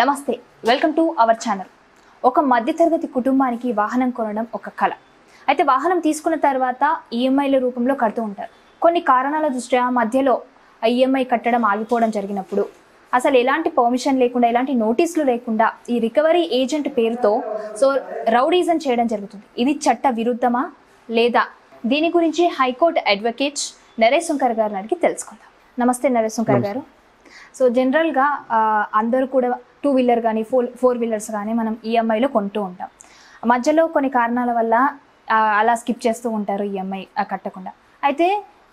నమస్తే welcome to our channel ఒక మధ్యతరగతి కుటుంబానికి వాహనం కొనడం ఒక కళ అయితే వాహనం తీసుకున్న తర్వాత ఈఎంఐల e రూపంలో కడుతూ ఉంటారు కొన్ని కారణాల దృష్ట్యా మధ్యలో ఈఎంఐ e కట్టడం ఆగిపోవడం జరిగినప్పుడు అసలు ఎలాంటి పర్మిషన్ లేకుండా ఎలాంటి నోటీసులు లేకుండా ఈ రికవరీ ఏజెంట్ పేరుతో సో రౌడీజన్ చేయడం జరుగుతుంది ఇది చట్ట విరుద్ధమా లేదా దీని గురించి హైకోర్టు అడ్వకేట్ నరేష్ శంకర్ గారిని అడిగి తెలుసుకుందాం నమస్తే నరేష్ శంకర్ గారు సో జనరల్గా అందరూ కూడా టూ వీలర్ కానీ ఫోర్ ఫోర్ వీలర్స్ కానీ మనం ఈఎంఐలో e కొంటూ ఉంటాం మధ్యలో కొన్ని కారణాల వల్ల అలా స్కిప్ చేస్తూ ఉంటారు ఈఎంఐ e కట్టకుండా అయితే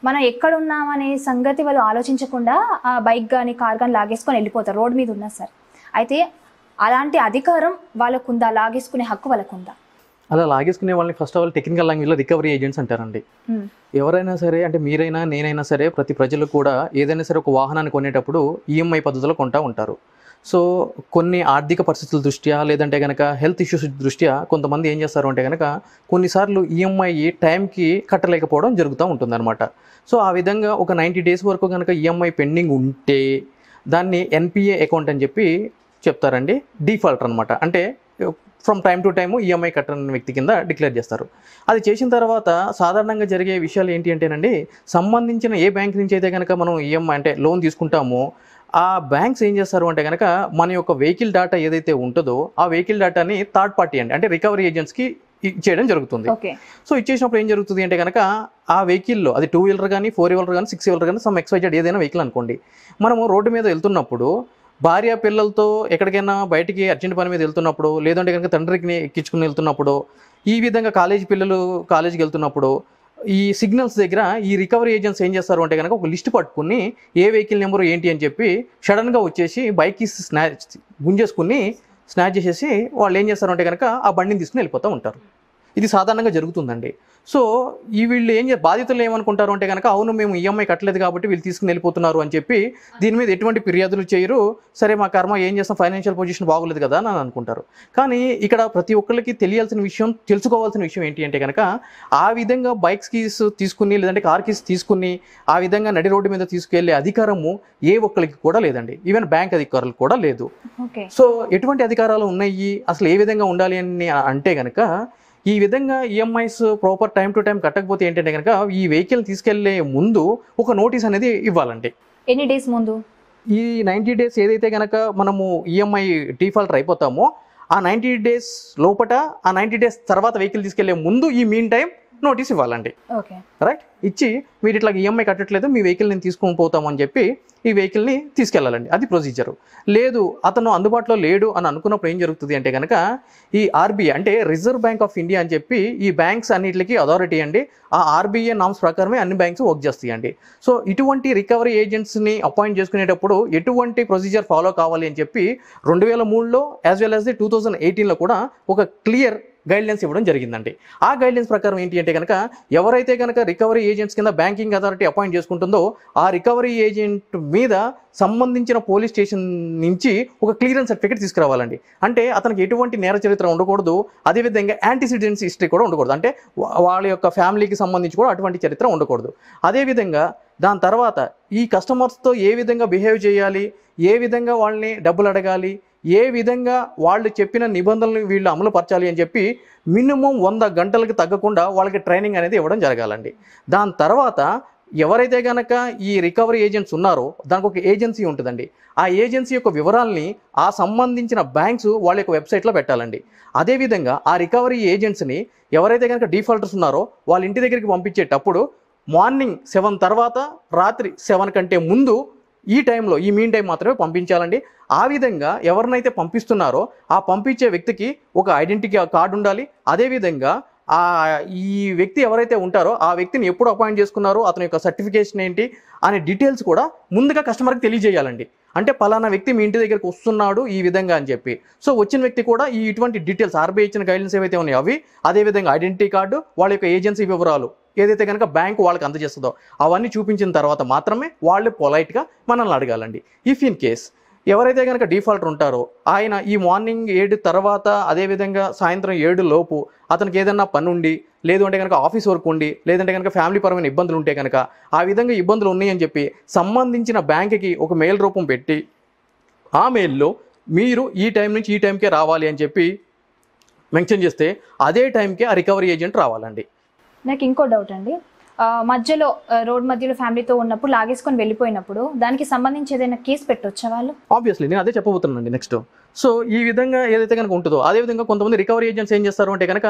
మనం ఎక్కడ ఉన్నామనే సంగతి వాళ్ళు ఆలోచించకుండా ఆ బైక్ కానీ కార్ కానీ లాగేసుకొని వెళ్ళిపోతారు రోడ్ మీద ఉన్నా సార్ అయితే అలాంటి అధికారం వాళ్ళకు ఉందా లాగేసుకునే హక్కు వాళ్ళకు ఉందా అలా లాగేసుకునే వాళ్ళని ఫస్ట్ ఆఫ్ ఆల్ టెక్నికల్ లాంగ్వేజ్లో రికవరీ ఏజెంట్స్ అంటారండి ఎవరైనా సరే అంటే మీరైనా నేనైనా సరే ప్రతి ప్రజలు కూడా ఏదైనా సరే ఒక వాహనాన్ని కొనేటప్పుడు ఈఎంఐ e పద్ధతిలో కొంటా ఉంటారు సో కొన్ని ఆర్థిక పరిస్థితుల దృష్ట్యా లేదంటే కనుక హెల్త్ ఇష్యూస్ దృష్ట్యా కొంతమంది ఏం చేస్తారు అంటే కనుక కొన్నిసార్లు ఈఎంఐ e టైంకి కట్టలేకపోవడం జరుగుతూ ఉంటుంది అనమాట సో ఆ విధంగా ఒక నైంటీ డేస్ వరకు కనుక ఈఎంఐ e పెండింగ్ ఉంటే దాన్ని ఎన్పిఏ అకౌంట్ అని చెప్పి చెప్తారండి డిఫాల్టర్ అనమాట అంటే from time to time EMI కట్టని వ్యక్తి కింద డిక్లేర్ చేస్తారు అది చేసిన తర్వాత సాధారణంగా జరిగే విషయాలు ఏంటి అంటేనండి సంబంధించిన ఏ బ్యాంక్ నుంచి అయితే కనుక మనం ఈఎంఐ e అంటే లోన్ తీసుకుంటామో ఆ బ్యాంక్స్ ఏం చేస్తారు అంటే కనుక మన యొక్క వెహికల్ డేటా ఏదైతే ఉంటుందో ఆ వెహికల్ డేటాని థర్డ్ పార్టీ అండి అంటే రికవరీ ఏజెంట్స్కి ఇచ్చేయడం జరుగుతుంది సో ఇచ్చేసినప్పుడు ఏం జరుగుతుంది అంటే కనుక ఆ వెహికల్లో అది టూ వీలర్ కానీ ఫోర్ వీలర్ కానీ సిక్స్ వీలర్ కానీ సమ్ ఎక్స్వైజెడ్ ఏదైనా వెహికల్ అనుకోండి మనము రోడ్డు మీద వెళ్తున్నప్పుడు భార్య పిల్లలతో ఎక్కడికైనా బయటికి అర్జెంట్ పని మీద వెళ్తున్నప్పుడు లేదంటే కనుక తండ్రికి ఎక్కించుకుని వెళ్తున్నప్పుడు ఈ విధంగా కాలేజీ పిల్లలు కాలేజీకి వెళ్తున్నప్పుడు ఈ సిగ్నల్స్ దగ్గర ఈ రికవరీ ఏజెంట్స్ ఏం చేస్తారు అంటే కనుక ఒక లిస్ట్ పట్టుకుని ఏ వెహికల్ నెంబర్ ఏంటి అని చెప్పి సడన్గా వచ్చేసి బైక్ స్నాచ్ గుంజేసుకుని స్నాచ్ చేసేసి వాళ్ళు ఏం చేస్తారు అంటే కనుక ఆ బండిని తీసుకుని వెళ్ళిపోతూ ఉంటారు ఇది సాధారణంగా జరుగుతుందండి సో ఈ వీళ్ళు ఏం బాధితులు ఏమనుకుంటారు అంటే కనుక అవును మేము ఈఎంఐ కట్టలేదు కాబట్టి వీళ్ళు తీసుకుని వెళ్ళిపోతున్నారు అని చెప్పి దీని మీద ఎటువంటి ఫిర్యాదులు చేయరు సరే మా కర్మ ఏం చేస్తాం ఫైనాన్షియల్ పొజిషన్ బాగోలేదు కదా అని అనుకుంటారు కానీ ఇక్కడ ప్రతి ఒక్కరికి తెలియాల్సిన విషయం తెలుసుకోవాల్సిన విషయం ఏంటి అంటే కనుక ఆ విధంగా బైక్స్ కీస్ తీసుకుని లేదంటే కార్ కీస్ తీసుకుని ఆ విధంగా నడి రోడ్డు మీద తీసుకెళ్లే అధికారము ఏ ఒక్కరికి కూడా లేదండి ఈవెన్ బ్యాంక్ అధికారులు కూడా లేదు సో ఎటువంటి అధికారాలు ఉన్నాయి అసలు ఏ విధంగా ఉండాలి అని అంటే కనుక ఈ విధంగా EMIs proper time to time కట్టకపోతే ఏంటంటే కనుక ఈ వెహికల్ తీసుకెళ్లే ముందు ఒక నోటీస్ అనేది ఇవ్వాలండి ఎన్ని డేస్ ముందు ఈ నైంటీ డేస్ ఏదైతే కనుక మనము ఈఎంఐ e డీఫాల్టర్ అయిపోతామో ఆ నైంటీ డేస్ లోపల ఆ నైంటీ డేస్ తర్వాత వెహికల్ తీసుకెళ్లే ముందు ఈ మీన్ టైం నోటీస్ ఇవ్వాలండి రైట్ ఇచ్చి మీరు ఇట్లా ఈఎంఐ e కట్టట్లేదు మీ వెహికల్ నేను తీసుకొని అని చెప్పి ఈ వెహికల్ని తీసుకెళ్ళాలండి అది ప్రొసీజర్ లేదు అతను అందుబాటులో లేడు అని అనుకున్నప్పుడు ఏం జరుగుతుంది అంటే కనుక ఈ ఆర్బీఐ అంటే రిజర్వ్ బ్యాంక్ ఆఫ్ ఇండియా అని చెప్పి ఈ బ్యాంక్స్ అన్నిటికీ అథారిటీ అండి ఆ ఆర్బీఐ నామ్స్ ప్రకారమే అన్ని బ్యాంక్స్ వర్క్ చేస్తాయండి సో ఇటువంటి రికవరీ ఏజెంట్స్ని అపాయింట్ చేసుకునేటప్పుడు ఎటువంటి ప్రొసీజర్ ఫాలో కావాలి అని చెప్పి రెండు వేల మూడులో as well as the two thousand ఎయిటీన్లో కూడా ఒక క్లియర్ గైడ్లైన్స్ ఇవ్వడం జరిగిందండి ఆ గైడ్లైన్స్ ప్రకారం ఏంటి అంటే కనుక ఎవరైతే కనుక రికవరీ ఏజెంట్స్ కింద బ్యాంకింగ్ అథారిటీ అపాయింట్ చేసుకుంటుందో ఆ రికవరీ ఏజెంట్ మీద సంబంధించిన పోలీస్ స్టేషన్ నుంచి ఒక క్లియరెన్స్ సర్టిఫికేట్ తీసుకురావాలండి అంటే అతనికి ఎటువంటి నేర చరిత్ర ఉండకూడదు అదేవిధంగా యాంటీసిడెంట్స్ హిస్టరీ కూడా ఉండకూడదు అంటే వాళ్ళ యొక్క ఫ్యామిలీకి సంబంధించి కూడా అటువంటి చరిత్ర ఉండకూడదు అదేవిధంగా దాని తర్వాత ఈ కస్టమర్స్తో ఏ విధంగా బిహేవ్ చేయాలి ఏ విధంగా వాళ్ళని డబ్బులు అడగాలి ఏ విధంగా వాళ్ళు చెప్పిన నిబంధనలు వీళ్ళు అమలుపరచాలి అని చెప్పి మినిమం వంద గంటలకు తగ్గకుండా వాళ్ళకి ట్రైనింగ్ అనేది ఇవ్వడం జరగాలండి దాని తర్వాత ఎవరైతే కనుక ఈ రికవరీ ఏజెంట్స్ ఉన్నారో దానికి ఒక ఏజెన్సీ ఉంటుందండి ఆ ఏజెన్సీ యొక్క వివరాలని ఆ సంబంధించిన బ్యాంక్స్ వాళ్ళ యొక్క వెబ్సైట్లో పెట్టాలండి అదేవిధంగా ఆ రికవరీ ఏజెంట్స్ని ఎవరైతే కనుక డిఫాల్టర్స్ ఉన్నారో వాళ్ళ ఇంటి దగ్గరికి పంపించేటప్పుడు మార్నింగ్ సెవెన్ తర్వాత రాత్రి సెవెన్ కంటే ముందు ఈ టైంలో ఈ మీన్ టైం మాత్రమే పంపించాలండి ఆ విధంగా ఎవరినైతే పంపిస్తున్నారో ఆ పంపించే వ్యక్తికి ఒక ఐడెంటిటీ కార్డు ఉండాలి అదేవిధంగా ఆ ఈ వ్యక్తి ఎవరైతే ఉంటారో ఆ వ్యక్తిని ఎప్పుడు అపాయింట్ చేసుకున్నారో అతని యొక్క సర్టిఫికేషన్ ఏంటి అనే డీటెయిల్స్ కూడా ముందుగా కస్టమర్కి తెలియజేయాలండి అంటే పలానా వ్యక్తి మీ ఇంటి దగ్గరికి వస్తున్నాడు ఈ విధంగా అని చెప్పి సో వచ్చిన వ్యక్తి కూడా ఈ ఇటువంటి డీటెయిల్స్ ఆర్బీఐ ఇచ్చిన గైడెన్స్ ఏవైతే ఉన్నాయో అవి అదేవిధంగా ఐడెంటిటీ కార్డు వాళ్ళ యొక్క ఏజెన్సీ వివరాలు ఏదైతే కనుక బ్యాంకు వాళ్ళకి అందజేస్తుందో అవన్నీ చూపించిన తర్వాత మాత్రమే వాళ్ళు పొలైట్గా మనల్ని అడగాలండి ఇఫ్ ఇన్ కేస్ ఎవరైతే కనుక డిఫాల్టర్ ఉంటారో ఆయన ఈ మార్నింగ్ ఏడు తర్వాత అదేవిధంగా సాయంత్రం ఏడు లోపు అతనికి ఏదైనా పని ఉండి లేదు అంటే కనుక ఆఫీస్ వర్క్ ఉండి లేదంటే కనుక ఫ్యామిలీ పరమైన ఇబ్బందులు ఉంటే కనుక ఆ విధంగా ఇబ్బందులు ఉన్నాయని చెప్పి సంబంధించిన బ్యాంక్కి ఒక మెయిల్ రూపం పెట్టి ఆ మెయిల్లో మీరు ఈ టైం నుంచి ఈ టైంకే రావాలి అని చెప్పి మెన్షన్ చేస్తే అదే టైంకే ఆ రికవరీ ఏజెంట్ రావాలండి నాకు ఇంకో డౌట్ అండి మధ్యలో రోడ్ మధ్యలో ఫ్యామిలీతో ఉన్నప్పుడు లాగేసుకొని వెళ్ళిపోయినప్పుడు దానికి సంబంధించి ఏదైనా కేసు పెట్టొచ్చా వాళ్ళు ఆబ్వియస్లీ నేను అదే చెప్పబోతున్నాను నెక్స్ట్ సో ఈ విధంగా ఏదైతే కనుక ఉంటుందో అదే విధంగా కొంతమంది రికవరీ ఏజెంట్స్ ఏం చేస్తారు అంటే కనుక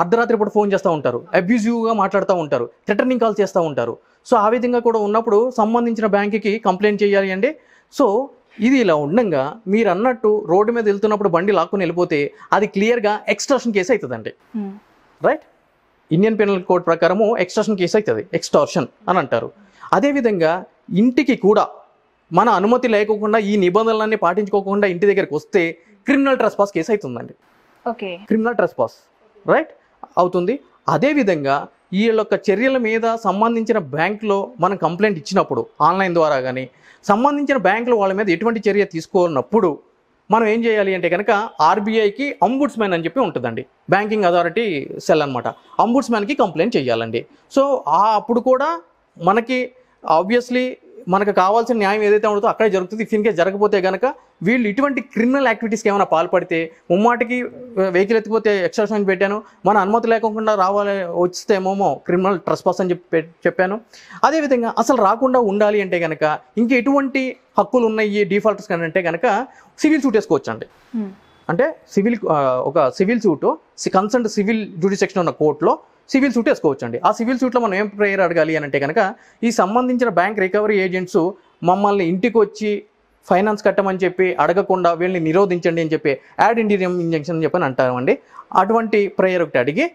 అర్ధరాత్రి పూట ఫోన్ చేస్తూ ఉంటారు అబ్యూజివ్గా మాట్లాడుతూ ఉంటారు థ్రెటనింగ్ కాల్ చేస్తూ ఉంటారు సో ఆ విధంగా కూడా ఉన్నప్పుడు సంబంధించిన బ్యాంకుకి కంప్లైంట్ చేయాలి అండి సో ఇది ఇలా ఉండగా మీరు అన్నట్టు రోడ్డు మీద వెళ్తున్నప్పుడు బండి లాక్కుని వెళ్ళిపోతే అది క్లియర్గా ఎక్స్ట్రాషన్ కేసు అవుతుందండి right hmm. Indian penal code ప్రకారము ఎక్స్టార్షన్ కేసు అవుతుంది ఎక్స్టార్షన్ అని అంటారు అదేవిధంగా ఇంటికి కూడా మన అనుమతి లేకోకుండా ఈ నిబంధనలన్నీ పాటించుకోకుండా ఇంటి దగ్గరకు వస్తే క్రిమినల్ ట్రెస్పాస్ కేసు అవుతుందండి ఓకే క్రిమినల్ పాస్ రైట్ అవుతుంది అదేవిధంగా ఈ యొక్క చర్యల మీద సంబంధించిన బ్యాంకులో మనం కంప్లైంట్ ఇచ్చినప్పుడు ఆన్లైన్ ద్వారా కానీ సంబంధించిన బ్యాంకులు వాళ్ళ మీద ఎటువంటి చర్య తీసుకోనప్పుడు మనం ఏం చేయాలి అంటే కనుక ఆర్బీఐకి అంబుడ్స్మెన్ అని చెప్పి ఉంటుందండి బ్యాంకింగ్ అథారిటీ సెల్ అనమాట అంబుడ్స్మెన్కి కంప్లైంట్ చేయాలండి సో అప్పుడు కూడా మనకి ఆబ్వియస్లీ మనకు కావాల్సిన న్యాయం ఏదైతే ఉంటుందో అక్కడే జరుగుతుంది ఇఫ్ ఇన్కే జరగకపోతే కనుక వీళ్ళు ఇటువంటి క్రిమినల్ యాక్టివిటీస్కి ఏమైనా పాల్పడితే ముమ్మాటికి వెహికల్ ఎత్తిపోతే ఎక్స్ట్రాషన్ పెట్టాను మన అనుమతి లేకుండా రావాలి వస్తేమోమో క్రిమినల్ ట్రస్పాస్ అని చెప్పి చెప్పాను అదేవిధంగా అసలు రాకుండా ఉండాలి అంటే కనుక ఇంక ఎటువంటి హక్కులు ఉన్నాయి డిఫాల్టర్స్ కానీ అంటే కనుక సివిల్ సూట్ వేసుకోవచ్చు అండి అంటే సివిల్ ఒక civil suit concern civil jurisdiction ఉన్న కోర్టులో సివిల్ సూట్ వేసుకోవచ్చండి ఆ సివిల్ సూట్లో మనం ఏం ప్రేయర్ అడగాలి అని అంటే కనుక ఈ సంబంధించిన బ్యాంక్ రికవరీ ఏజెంట్స్ మమ్మల్ని ఇంటికి వచ్చి ఫైనాన్స్ కట్టమని చెప్పి అడగకుండా వీళ్ళని నిరోధించండి అని చెప్పి యాడ్ ఇండియం ఇంజెక్షన్ అని చెప్పని అంటామండి అటువంటి ప్రేయర్ ఒకటి అడిగి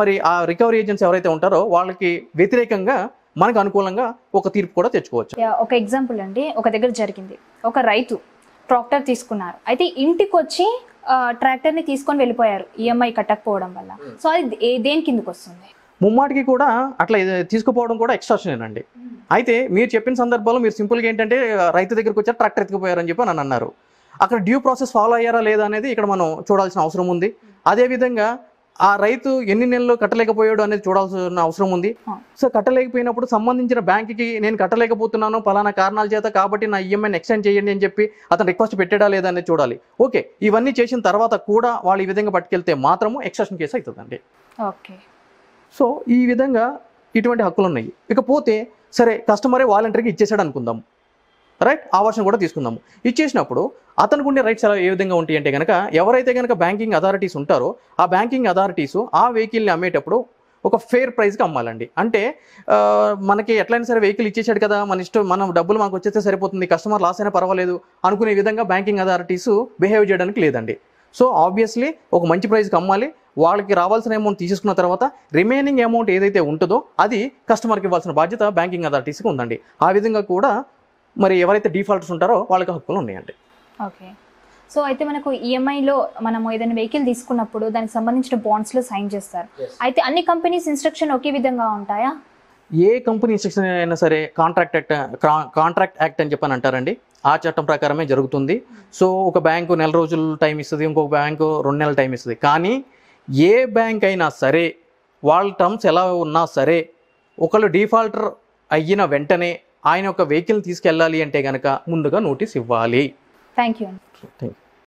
మరి ఆ రికవరీ ఏజెంట్స్ ఎవరైతే ఉంటారో వాళ్ళకి వ్యతిరేకంగా మనకు అనుకూలంగా ఒక తీర్పు కూడా తెచ్చుకోవచ్చు ఒక ఎగ్జాంపుల్ అండి ఒక దగ్గర జరిగింది ఒక రైతు ట్రాక్టర్ తీసుకున్నారు అయితే ఇంటికి వచ్చి ట్రాక్టర్ని తీసుకొని వెళ్ళిపోయారు ఈఎంఐ e కట్టకపోవడం వల్ల hmm. సో అది దేని కిందకి వస్తుంది ముమ్మాటికి కూడా అట్లా తీసుకుపోవడం కూడా అండి అయితే మీరు చెప్పిన సందర్భంలో మీరు సింపుల్గా ఏంటంటే రైతు దగ్గరికి వచ్చారు ట్రాక్టర్ ఎత్తుకుపోయారని చెప్పి నన్ను అన్నారు అక్కడ డ్యూ ప్రాసెస్ ఫాలో అయ్యారా లేదా అనేది ఇక్కడ మనం చూడాల్సిన అవసరం ఉంది అదేవిధంగా ఆ రైతు ఎన్ని నెలలు కట్టలేకపోయాడు అనేది చూడాల్సిన అవసరం ఉంది సో కట్టలేకపోయినప్పుడు సంబంధించిన బ్యాంక్కి నేను కట్టలేకపోతున్నాను పలానా కారణాల చేత కాబట్టి నా ఈఎంఐని e ఎక్స్టెండ్ చేయండి అని చెప్పి అతను రిక్వెస్ట్ పెట్టాడా లేదా అనేది చూడాలి ఓకే ఇవన్నీ చేసిన తర్వాత కూడా వాళ్ళు ఈ విధంగా పట్టుకెళ్తే మాత్రము ఎక్స్ట్రాషన్ కేసు అవుతుందండి ఓకే సో ఈ విధంగా ఇటువంటి హక్కులు ఉన్నాయి ఇకపోతే సరే కస్టమరే వాలంటీర్కి ఇచ్చేసాడు అనుకుందాం రైట్ ఆ వర్షన్ కూడా తీసుకుందాము ఇచ్చేసినప్పుడు అతనికి ఉండే రైట్స్ ఎలా ఏ విధంగా ఉంటాయి అంటే కనుక ఎవరైతే కనుక బ్యాంకింగ్ అథారిటీస్ ఉంటారో ఆ బ్యాంకింగ్ అథారిటీస్ ఆ వెహికల్ని అమ్మేటప్పుడు ఒక ఫేర్ ప్రైస్కి అమ్మాలండి అంటే మనకి ఎట్లయినా సరే వెహికల్ ఇచ్చేసాడు కదా మన ఇష్టం మనం డబ్బులు మనకు వచ్చేస్తే సరిపోతుంది కస్టమర్ లాస్ అయినా పర్వాలేదు అనుకునే విధంగా బ్యాంకింగ్ అథారిటీస్ బిహేవ్ చేయడానికి లేదండి సో ఆబ్వియస్లీ ఒక మంచి ప్రైస్కి అమ్మాలి వాళ్ళకి రావాల్సిన అమౌంట్ తీసుకున్న తర్వాత రిమైనింగ్ అమౌంట్ ఏదైతే ఉంటుందో అది కస్టమర్కి ఇవ్వాల్సిన బాధ్యత బ్యాంకింగ్ అథారిటీస్కి ఉందండి ఆ విధంగా కూడా మరి ఎవరైతే డిఫాల్టర్స్ ఉంటారో వాళ్ళకి హక్కులు ఉన్నాయండి ఓకే సో అయితే మనకు ఈఎంఐలో e మనం ఏదైనా వెహికల్ తీసుకున్నప్పుడు దానికి సంబంధించిన బాండ్స్లో సైన్ చేస్తారు అయితే అన్ని కంపెనీస్ ఇన్స్ట్రక్షన్ ఒకే విధంగా ఉంటాయా ఏ కంపెనీ ఇన్స్ట్రక్షన్ అయినా సరే కాంట్రాక్ట్ యాక్ట్ కాంట్రాక్ట్ యాక్ట్ అని చెప్పని అంటారండి ఆ చట్టం ప్రకారమే జరుగుతుంది సో ఒక బ్యాంకు నెల రోజులు టైం ఇస్తుంది ఇంకొక బ్యాంకు రెండు నెలల టైం ఇస్తుంది కానీ ఏ బ్యాంక్ అయినా సరే వాళ్ళ టర్మ్స్ ఎలా ఉన్నా సరే ఒకళ్ళు డిఫాల్టర్ అయిన వెంటనే ఆయన యొక్క వెహికల్ తీసుకెళ్ళాలి అంటే కనుక ముందుగా నోటీస్ ఇవ్వాలి థ్యాంక్ యూ థ్యాంక్ యూ